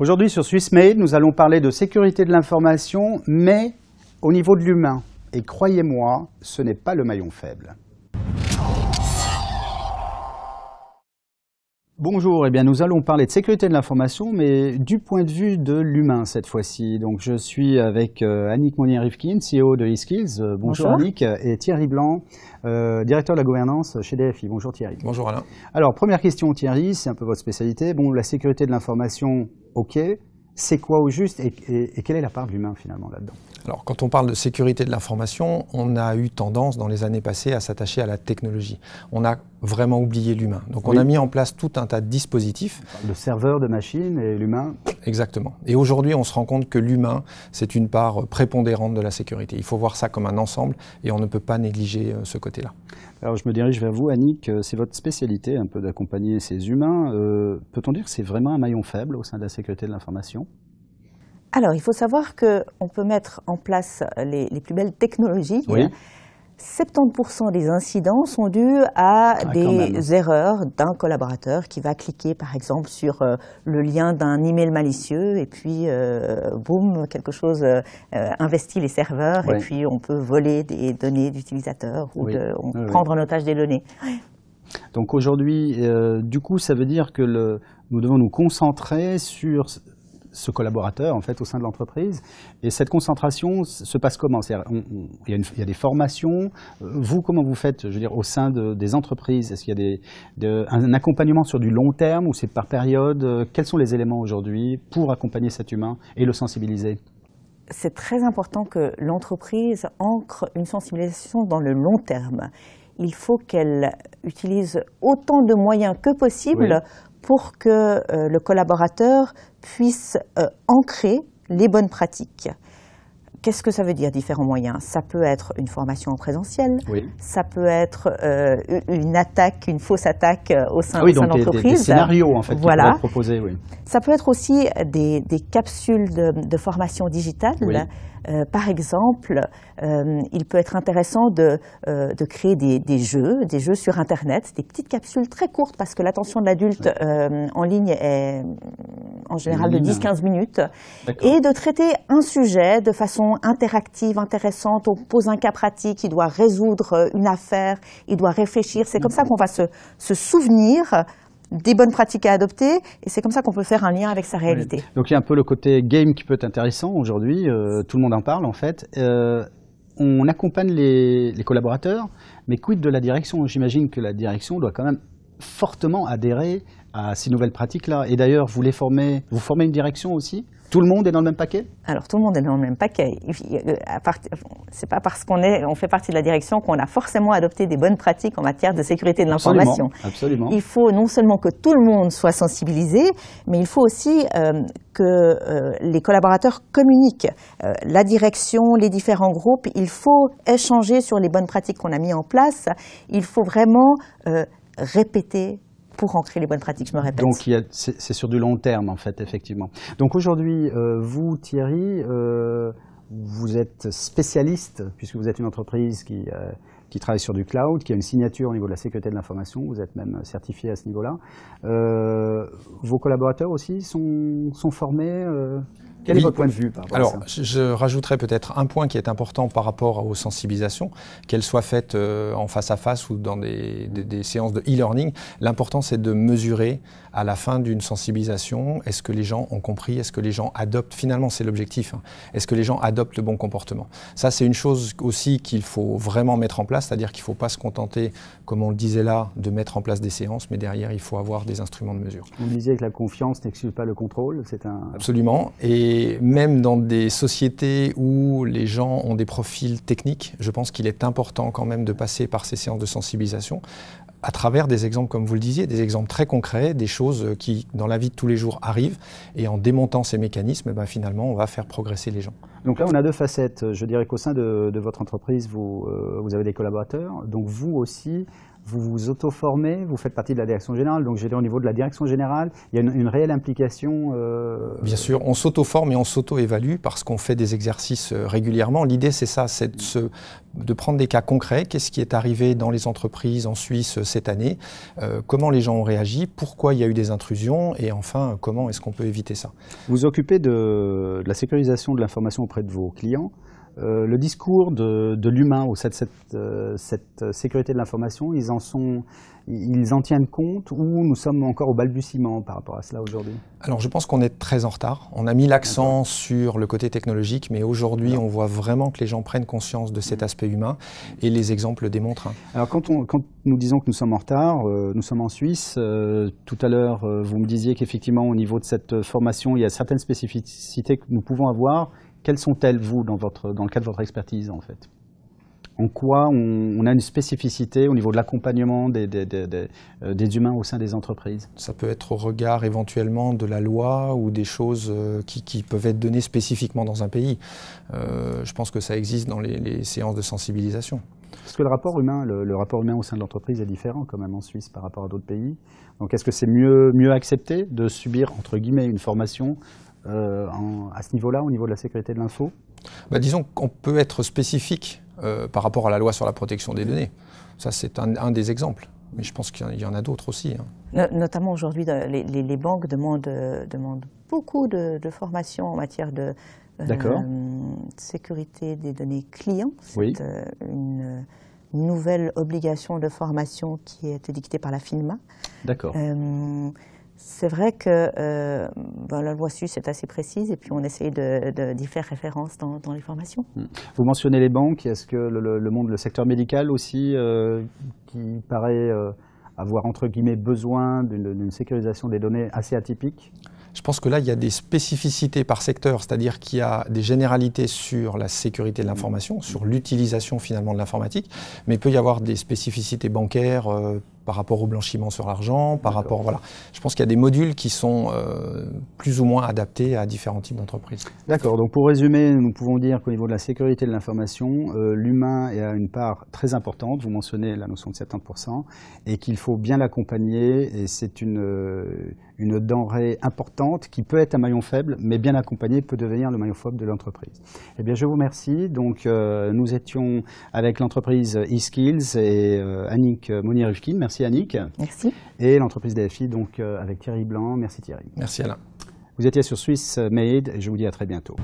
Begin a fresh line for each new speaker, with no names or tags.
Aujourd'hui sur SwissMade, nous allons parler de sécurité de l'information, mais au niveau de l'humain. Et croyez-moi, ce n'est pas le maillon faible. Bonjour, eh bien, nous allons parler de sécurité de l'information, mais du point de vue de l'humain cette fois-ci. Donc je suis avec euh, Annick monnier rivkin CEO de eSkills. Euh, bonjour, Annick. Et Thierry Blanc, euh, directeur de la gouvernance chez DFI. Bonjour Thierry. Bonjour Alain. Alors première question Thierry, c'est un peu votre spécialité. Bon, la sécurité de l'information,
ok. C'est quoi au juste et, quelle est la part de l'humain finalement là-dedans alors, quand on parle de sécurité de l'information, on a eu tendance dans les années passées à s'attacher à la technologie. On a vraiment oublier l'humain. Donc on a mis en place tout un tas de dispositifs. Le serveur de machine et l'humain Exactement. Et aujourd'hui, on se rend compte que l'humain, c'est une part prépondérante de la sécurité. Il faut voir ça comme un ensemble et on ne peut pas négliger euh, ce côté-là. Alors je me dirige vers vous, Annick. Euh, c'est
votre spécialité un peu d'accompagner ces humains. Euh, peut-on dire que c'est vraiment un maillon faible au sein de la sécurité de l'information
alors, il faut savoir qu'on peut mettre en place les, les plus belles technologies, oui. Hein, 70% des incidents sont dus à ah, des erreurs d'un collaborateur qui va cliquer par exemple sur euh, le lien d'un email malicieux et puis euh, boum, quelque chose euh, investit les serveurs et puis on peut voler des données d'utilisateurs ou de, ah, prendre en otage des données.
Donc aujourd'hui, du coup, ça veut dire que le, nous devons nous concentrer sur ce collaborateur en fait au sein de l'entreprise. Et cette concentration se passe comment il, y, a des formations. Euh, vous, comment vous faites, je veux dire, au sein des entreprises Est-ce qu'il y a des, un accompagnement sur du long terme ou c'est par période euh, Quels sont les éléments aujourd'hui pour accompagner cet humain et le sensibiliser
c'est très important que l'entreprise ancre une sensibilisation dans le long terme il faut qu'elle utilise autant de moyens que possible pour que euh, le collaborateur puisse euh, ancrer les bonnes pratiques. Qu'est-ce que ça veut dire différents moyens Ça peut être une formation en présentiel, ça peut être euh, une attaque, une fausse attaque au sein, ah oui, donc Des, scénarios en fait voilà. proposés. Oui. Ça peut être aussi des, capsules de, de formation digitale euh, par exemple, euh, il peut être intéressant de, euh, de créer des, des, jeux, des jeux sur Internet, des petites capsules très courtes parce que l'attention de l'adulte en ligne est en général de 10-15 minutes, et de traiter un sujet de façon interactive, intéressante. On pose un cas pratique, il doit résoudre une affaire, il doit réfléchir. C'est comme ça mm. qu'on va se, se souvenir des bonnes pratiques à adopter, et c'est comme ça qu'on peut faire un lien avec sa réalité.
Donc il y a un peu le côté game qui peut être intéressant aujourd'hui, euh, tout le monde en parle en fait. Euh, on accompagne les, collaborateurs, mais quid de la direction J'imagine que la direction doit quand même fortement adhérer à ces nouvelles pratiques-là. Et d'ailleurs, vous les formez, vous formez une
direction aussi tout le monde est dans le même paquet Alors tout le monde est dans le même paquet. Euh, c'est pas parce qu'on est, on fait partie de la direction qu'on a forcément adopté des bonnes pratiques en matière de sécurité de l'information. Absolument, Il faut non seulement que tout le monde soit sensibilisé, mais il faut aussi euh, que euh, les collaborateurs communiquent. la direction, les différents groupes, il faut échanger sur les bonnes pratiques qu'on a mises en place. Il faut vraiment répéter, pour rentrer les bonnes pratiques, je me répète. Donc
c'est sur du long terme, en fait, effectivement. Donc aujourd'hui, euh, vous, Thierry, euh, vous êtes spécialiste, puisque vous êtes une entreprise qui, euh, qui travaille sur du cloud, qui a une signature au niveau de la sécurité de l'information, vous êtes même certifié à ce niveau-là. vos collaborateurs aussi sont, sont formés quel est votre point de vue par rapport Alors, à
ça je rajouterais peut-être un point qui est important par rapport aux sensibilisations, qu'elles soient faites euh, en face à face ou dans des, séances de e-learning. L'important, c'est de mesurer à la fin d'une sensibilisation, est-ce que les gens ont compris, est-ce que les gens adoptent, finalement, c'est l'objectif, hein, est-ce que les gens adoptent le bon comportement. Ça, c'est une chose aussi qu'il faut vraiment mettre en place, c'est-à-dire qu'il ne faut pas se contenter, comme on le disait là, de mettre en place des séances, mais derrière, il faut avoir des instruments de mesure.
On disait que la confiance n'exclut pas le contrôle, c'est un...
Absolument. Et et même dans des sociétés où les gens ont des profils techniques, je pense qu'il est important quand même de passer par ces séances de sensibilisation à travers des exemples, comme vous le disiez, des exemples très concrets, des choses qui, dans la vie de tous les jours, arrivent. Et en démontant ces mécanismes, ben, finalement, on va faire progresser les gens.
Donc là, on a deux facettes. Je dirais qu'au sein de, votre entreprise, euh, vous, avez des collaborateurs. Donc vous aussi, vous vous auto-formez, vous faites partie de la direction générale, donc j'étais au niveau de la direction générale, il y a une, réelle implication euh,
Bien sûr, on s'auto-forme et on s'auto-évalue parce qu'on fait des exercices euh, régulièrement. L'idée, c'est ça, c'est de, prendre des cas concrets, qu'est-ce qui est arrivé dans les entreprises en Suisse euh, cette année, comment les gens ont réagi, pourquoi il y a eu des intrusions et enfin, comment est-ce qu'on peut éviter ça Vous
occupez de la sécurisation de
l'information auprès de vos clients. Euh, le discours
de, l'humain ou cette, cette, euh, cette sécurité de l'information, ils en sont, ils
en tiennent compte ou nous sommes encore au balbutiement par rapport à cela aujourd'hui Alors je pense qu'on est très en retard. On a mis l'accent sur le côté technologique, mais aujourd'hui on voit vraiment que les gens prennent conscience de cet mmh. aspect humain et les exemples le démontrent. Hein.
Alors quand, nous disons que nous sommes en retard, euh, nous sommes en Suisse. tout à l'heure, vous me disiez qu'effectivement au niveau de cette formation, il y a certaines spécificités que nous pouvons avoir quelles sont-elles, vous, dans, votre, dans le cadre de votre expertise, en fait en quoi on, a une spécificité au niveau de l'accompagnement des, des,
euh, humains au sein des entreprises Ça peut être au regard éventuellement de la loi ou des choses euh, qui, peuvent être données spécifiquement dans un pays. Euh, je pense que ça existe dans les, séances de sensibilisation.
Parce que le rapport humain, rapport humain au sein de l'entreprise est différent quand même en Suisse par rapport à d'autres pays. Donc est-ce que c'est mieux, mieux accepté de subir entre guillemets une formation
euh, à ce niveau-là, au niveau de la sécurité de l'info bah, Disons qu'on peut être spécifique euh, par rapport à la loi sur la protection des données. Ça, c'est un, des exemples. Mais je pense qu'il y en a d'autres aussi.
Hein. Notamment aujourd'hui, les, banques demandent, beaucoup de, de formations en matière de euh, sécurité des données clients. C'est une nouvelle obligation de formation qui est édictée par la FINMA. D'accord. C'est vrai que la loi SUS est assez précise et puis on essaye d'y faire référence dans, les formations.
Hmm. Vous mentionnez les banques. Est-ce que le, monde, le secteur médical aussi, euh, qui paraît euh, avoir
entre guillemets besoin d'une sécurisation des données assez atypique je pense que là, il y a des spécificités par secteur, c'est-à-dire qu'il y a des généralités sur la sécurité de l'information, sur l'utilisation finalement de l'informatique, mais il peut y avoir des spécificités bancaires, euh, par rapport au blanchiment sur l'argent, par rapport voilà. Je pense qu'il y a des modules qui sont euh, plus ou moins adaptés à différents types d'entreprises.
D'accord. Donc pour résumer, nous pouvons dire qu'au niveau de la sécurité de l'information, euh, l'humain a une part très importante. Vous mentionnez la notion de 70 et qu'il faut bien l'accompagner. Et c'est une euh, une denrée importante qui peut être un maillon faible, mais bien accompagné peut devenir le maillon faible de l'entreprise. Eh bien, je vous remercie. Donc, nous étions avec l'entreprise eSkills et Annick Monirivkin. Merci merci Merci. Et l'entreprise DFI, donc euh, avec Thierry Blanc. Merci Thierry. Merci Alain. Vous étiez sur Swiss Made et je vous dis à très bientôt.